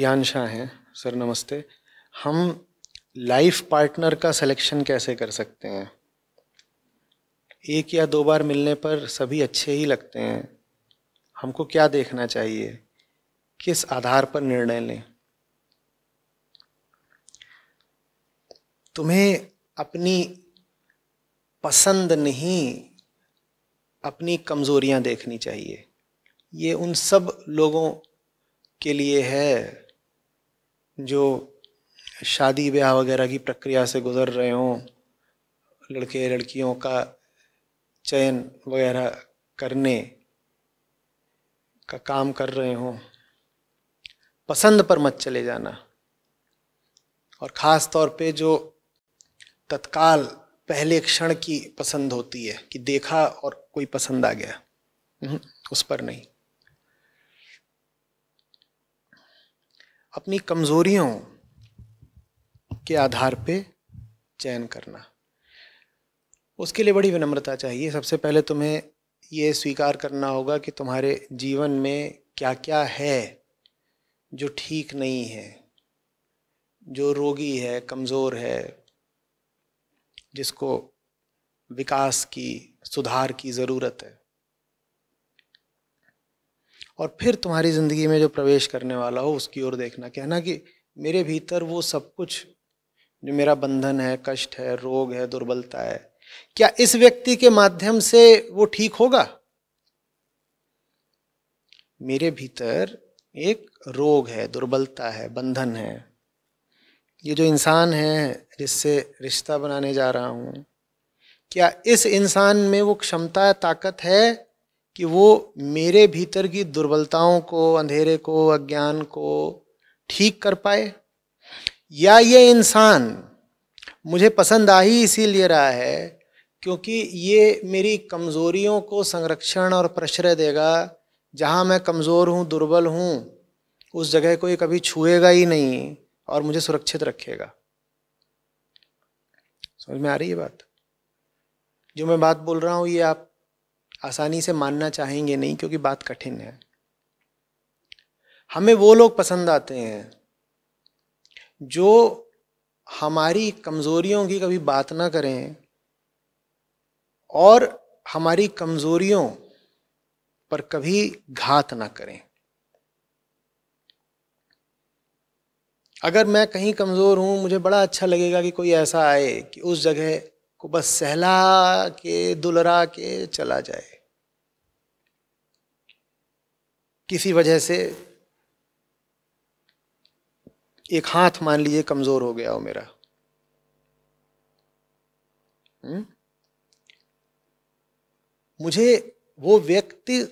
रियान शाह हैं सर नमस्ते हम लाइफ पार्टनर का सिलेक्शन कैसे कर सकते हैं एक या दो बार मिलने पर सभी अच्छे ही लगते हैं हमको क्या देखना चाहिए किस आधार पर निर्णय लें तुम्हें अपनी पसंद नहीं अपनी कमज़ोरियां देखनी चाहिए ये उन सब लोगों के लिए है जो शादी ब्याह वगैरह की प्रक्रिया से गुजर रहे हों लड़के लड़कियों का चयन वगैरह करने का काम कर रहे हों पसंद पर मत चले जाना और ख़ास तौर पे जो तत्काल पहले क्षण की पसंद होती है कि देखा और कोई पसंद आ गया हम्म, उस पर नहीं अपनी कमज़ोरियों के आधार पे चयन करना उसके लिए बड़ी विनम्रता चाहिए सबसे पहले तुम्हें ये स्वीकार करना होगा कि तुम्हारे जीवन में क्या क्या है जो ठीक नहीं है जो रोगी है कमज़ोर है जिसको विकास की सुधार की ज़रूरत है और फिर तुम्हारी ज़िंदगी में जो प्रवेश करने वाला हो उसकी ओर देखना कहना कि मेरे भीतर वो सब कुछ जो मेरा बंधन है कष्ट है रोग है दुर्बलता है क्या इस व्यक्ति के माध्यम से वो ठीक होगा मेरे भीतर एक रोग है दुर्बलता है बंधन है ये जो इंसान है जिससे रिश्ता बनाने जा रहा हूँ क्या इस इंसान में वो क्षमता ताकत है कि वो मेरे भीतर की दुर्बलताओं को अंधेरे को अज्ञान को ठीक कर पाए या ये इंसान मुझे पसंद आ ही इसीलिए रहा है क्योंकि ये मेरी कमज़ोरियों को संरक्षण और प्रश्रय देगा जहाँ मैं कमज़ोर हूँ दुर्बल हूँ उस जगह को ये कभी छुएगा ही नहीं और मुझे सुरक्षित रखेगा समझ में आ रही है बात जो मैं बात बोल रहा हूँ ये आप आसानी से मानना चाहेंगे नहीं क्योंकि बात कठिन है हमें वो लोग पसंद आते हैं जो हमारी कमज़ोरियों की कभी बात ना करें और हमारी कमज़ोरियों पर कभी घात ना करें अगर मैं कहीं कमज़ोर हूं मुझे बड़ा अच्छा लगेगा कि कोई ऐसा आए कि उस जगह को बस सहला के दुलरा के चला जाए किसी वजह से एक हाथ मान लीजिए कमजोर हो गया हो मेरा हुँ? हम्म? मुझे वो व्यक्ति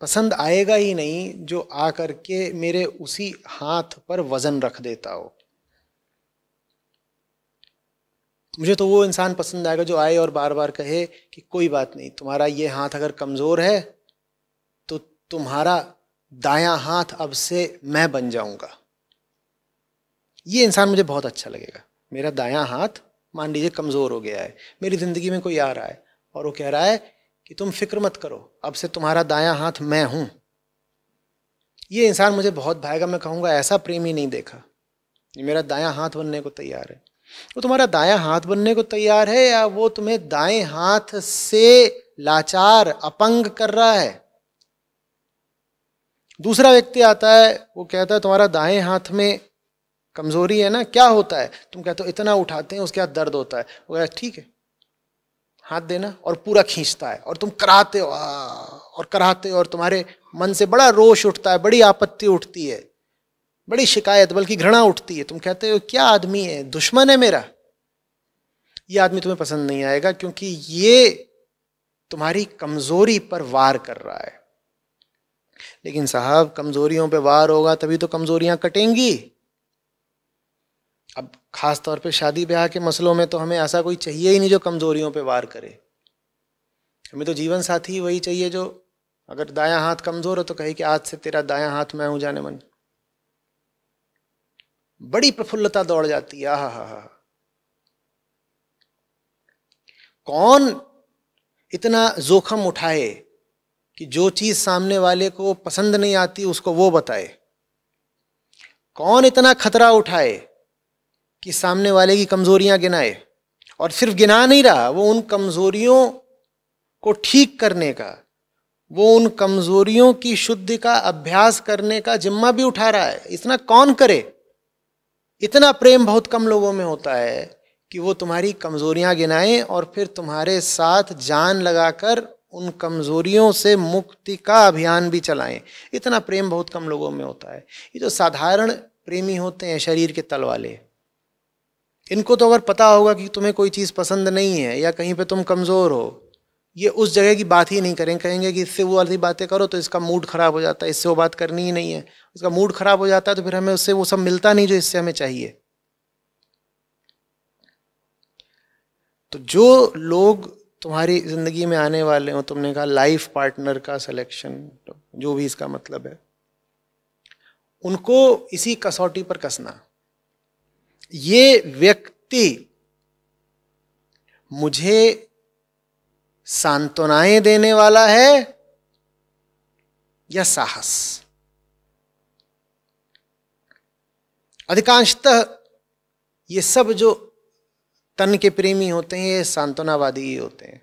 पसंद आएगा ही नहीं जो आकर के मेरे उसी हाथ पर वजन रख देता हो मुझे तो वो इंसान पसंद आएगा जो आए और बार बार कहे कि कोई बात नहीं तुम्हारा ये हाथ अगर कमज़ोर है तो तुम्हारा दाया हाथ अब से मैं बन जाऊंगा ये इंसान मुझे बहुत अच्छा लगेगा मेरा दाया हाथ मान लीजिए कमज़ोर हो गया है मेरी ज़िंदगी में कोई आ रहा है और वो कह रहा है कि तुम फिक्र मत करो अब से तुम्हारा दाया हाथ मैं हूँ ये इंसान मुझे बहुत भाएगा मैं कहूँगा ऐसा प्रेम ही नहीं देखा ये मेरा दाया हाथ बनने को तैयार है वो तुम्हारा दाया हाथ बनने को तैयार है या वो तुम्हें दाएं हाथ से लाचार अपंग कर रहा है दूसरा व्यक्ति आता है वो कहता है तुम्हारा दाएं हाथ में कमजोरी है ना क्या होता है तुम कहते हो इतना उठाते हैं उसके हाथ दर्द होता है वो कहता ठीक है हाथ देना और पूरा खींचता है और तुम कराते हो और कराते हो और तुम्हारे मन से बड़ा रोष उठता है बड़ी आपत्ति उठती है बड़ी शिकायत बल्कि घृणा उठती है तुम कहते हो क्या आदमी है दुश्मन है मेरा ये आदमी तुम्हें पसंद नहीं आएगा क्योंकि ये तुम्हारी कमजोरी पर वार कर रहा है लेकिन साहब कमजोरियों पे वार होगा तभी तो कमजोरियां कटेंगी अब खास तौर पे शादी ब्याह के मसलों में तो हमें ऐसा कोई चाहिए ही नहीं जो कमजोरियों पे वार करे हमें तो जीवन साथी वही चाहिए जो अगर दाया हाथ कमजोर हो तो कहे कि आज से तेरा दाया हाथ मैं हूं जाने मन बड़ी प्रफुल्लता दौड़ जाती है हा हा कौन इतना जोखम उठाए कि जो चीज़ सामने वाले को पसंद नहीं आती उसको वो बताए कौन इतना खतरा उठाए कि सामने वाले की कमजोरियां गिनाए और सिर्फ गिना नहीं रहा वो उन कमज़ोरियों को ठीक करने का वो उन कमज़ोरियों की शुद्धि का अभ्यास करने का जिम्मा भी उठा रहा है इतना कौन करे इतना प्रेम बहुत कम लोगों में होता है कि वो तुम्हारी कमज़ोरियाँ गिनाएं और फिर तुम्हारे साथ जान लगाकर उन कमज़ोरियों से मुक्ति का अभियान भी चलाएं इतना प्रेम बहुत कम लोगों में होता है ये जो साधारण प्रेमी होते हैं शरीर के तल वाले इनको तो अगर पता होगा कि तुम्हें कोई चीज़ पसंद नहीं है या कहीं पे तुम कमज़ोर हो ये उस जगह की बात ही नहीं करेंगे कहेंगे कि इससे वो वाली बातें करो तो इसका मूड ख़राब हो जाता है इससे वो बात करनी ही नहीं है उसका मूड ख़राब हो जाता है तो फिर हमें उससे वो सब मिलता नहीं जो इससे हमें चाहिए तो जो लोग तुम्हारी ज़िंदगी में आने वाले हो तुमने कहा लाइफ पार्टनर का सिलेक्शन तो जो भी इसका मतलब है उनको इसी कसौटी पर कसना ये व्यक्ति मुझे सांत्वनाएं देने वाला है या साहस अधिकांशतः ये सब जो तन के प्रेमी होते हैं ये सांत्वनावादी ही होते हैं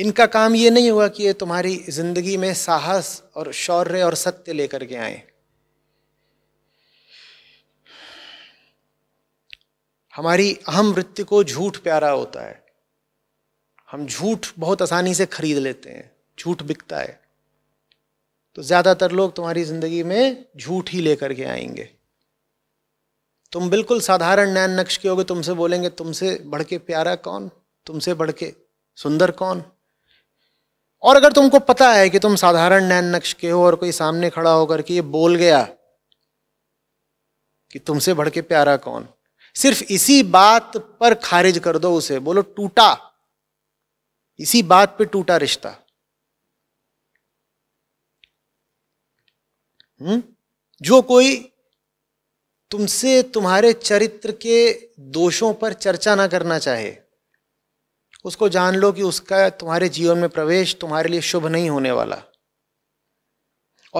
इनका काम ये नहीं हुआ कि ये तुम्हारी जिंदगी में साहस और शौर्य और सत्य लेकर के आए हमारी अहम वृत्ति को झूठ प्यारा होता है हम झूठ बहुत आसानी से खरीद लेते हैं झूठ बिकता है तो ज़्यादातर लोग तुम्हारी ज़िंदगी में झूठ ही लेकर के आएंगे तुम बिल्कुल साधारण नैन नक्श के होगे तुमसे बोलेंगे तुमसे बढ़ के प्यारा कौन तुमसे बढ़ के सुंदर कौन और अगर तुमको पता है कि तुम साधारण नैन नक्श के हो और कोई सामने खड़ा होकर के ये बोल गया कि तुमसे बढ़ के प्यारा कौन सिर्फ इसी बात पर खारिज कर दो उसे बोलो टूटा इसी बात पे टूटा रिश्ता हम्म? जो कोई तुमसे तुम्हारे चरित्र के दोषों पर चर्चा ना करना चाहे उसको जान लो कि उसका तुम्हारे जीवन में प्रवेश तुम्हारे लिए शुभ नहीं होने वाला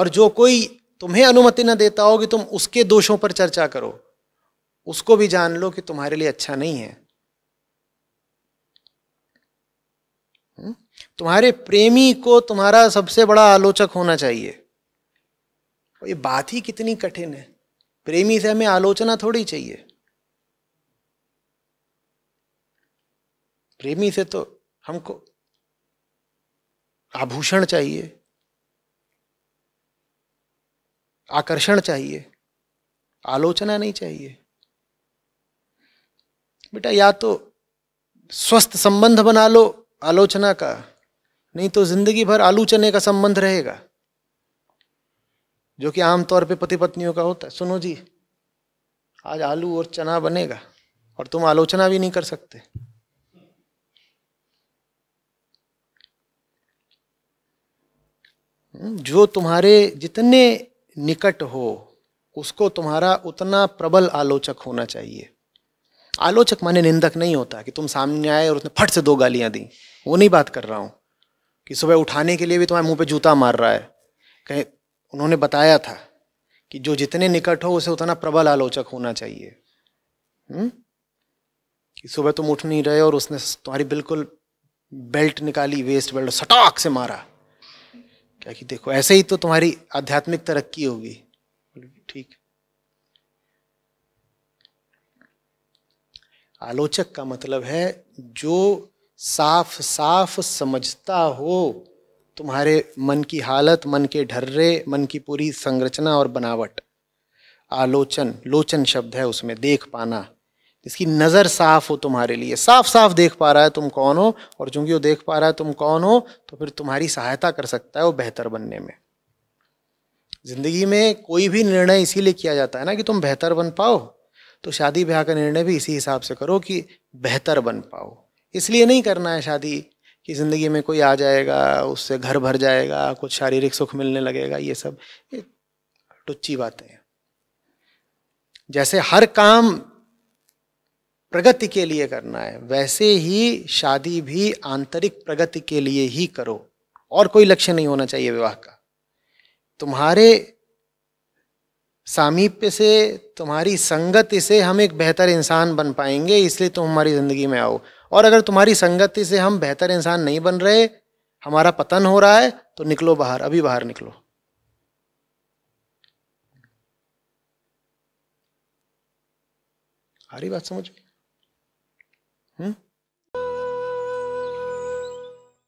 और जो कोई तुम्हें अनुमति न देता हो कि तुम उसके दोषों पर चर्चा करो उसको भी जान लो कि तुम्हारे लिए अच्छा नहीं है हम्म? तुम्हारे प्रेमी को तुम्हारा सबसे बड़ा आलोचक होना चाहिए और ये बात ही कितनी कठिन है प्रेमी से हमें आलोचना थोड़ी चाहिए प्रेमी से तो हमको आभूषण चाहिए आकर्षण चाहिए आलोचना नहीं चाहिए बेटा या तो स्वस्थ संबंध बना लो आलोचना का नहीं तो जिंदगी भर आलोचने का संबंध रहेगा जो कि आमतौर पे पति पत्नियों का होता है सुनो जी आज आलू और चना बनेगा और तुम आलोचना भी नहीं कर सकते हम्म, जो तुम्हारे जितने निकट हो उसको तुम्हारा उतना प्रबल आलोचक होना चाहिए आलोचक माने निंदक नहीं होता कि तुम सामने आए और उसने फट से दो गालियां दी वो नहीं बात कर रहा हूँ कि सुबह उठाने के लिए भी तुम्हारे मुंह पे जूता मार रहा है कहीं उन्होंने बताया था कि जो जितने निकट हो उसे उतना प्रबल आलोचक होना चाहिए हुँ? हम्म? कि सुबह तुम उठ नहीं रहे और उसने तुम्हारी बिल्कुल बेल्ट निकाली वेस्ट बेल्ट सटाक से मारा क्या कि देखो ऐसे ही तो तुम्हारी आध्यात्मिक तरक्की होगी ठीक आलोचक का मतलब है जो साफ साफ समझता हो तुम्हारे मन की हालत मन के ढर्रे मन की पूरी संरचना और बनावट आलोचन लोचन शब्द है उसमें देख पाना जिसकी नज़र साफ हो तुम्हारे लिए साफ साफ देख पा रहा है तुम कौन हो और चूंकि वो देख पा रहा है तुम कौन हो तो फिर तुम्हारी सहायता कर सकता है वो बेहतर बनने में ज़िंदगी में कोई भी निर्णय इसीलिए किया जाता है ना कि तुम बेहतर बन पाओ तो शादी ब्याह का निर्णय भी इसी हिसाब से करो कि बेहतर बन पाओ इसलिए नहीं करना है शादी कि ज़िंदगी में कोई आ जाएगा उससे घर भर जाएगा कुछ शारीरिक सुख मिलने लगेगा ये सब एक टुच्ची बातें हैं जैसे हर काम प्रगति के लिए करना है वैसे ही शादी भी आंतरिक प्रगति के लिए ही करो और कोई लक्ष्य नहीं होना चाहिए विवाह का तुम्हारे सामीप्य से तुम्हारी संगति से हम एक बेहतर इंसान बन पाएंगे इसलिए तुम हमारी ज़िंदगी में आओ और अगर तुम्हारी संगति से हम बेहतर इंसान नहीं बन रहे हमारा पतन हो रहा है तो निकलो बाहर अभी बाहर निकलो आ रही बात समझ में हम्म